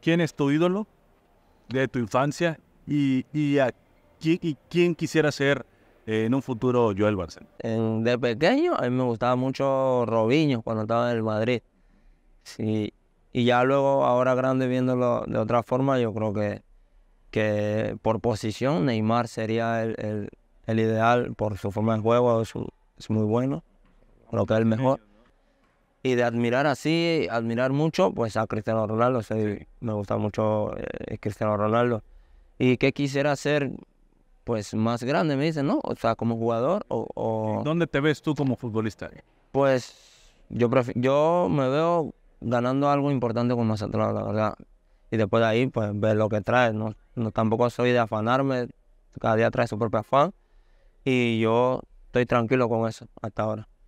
quién es tu ídolo de tu infancia y, y, quién quisiera ser eh, en un futuro Joel Barcelona? de pequeño a mí me gustaba mucho Robinho cuando estaba en el Madrid. Sí, y ya luego, ahora grande, viéndolo de otra forma, yo creo que, que por posición Neymar sería el, ideal por su forma de juego, es, es muy bueno, creo que es el mejor y de admirar así, admirar mucho, pues a Cristiano Ronaldo. me gusta mucho eh, Cristiano Ronaldo. ¿Y qué quisiera hacer? Pues más grande, me dicen, ¿no? O sea, como jugador o... ¿Dónde te ves tú como futbolista? Pues yo, yo me veo ganando algo importante con Mazatlán, la verdad. Y después de ahí, pues ver lo que trae. no tampoco soy de afanarme, cada día trae su propio afán. Y yo estoy tranquilo con eso hasta ahora.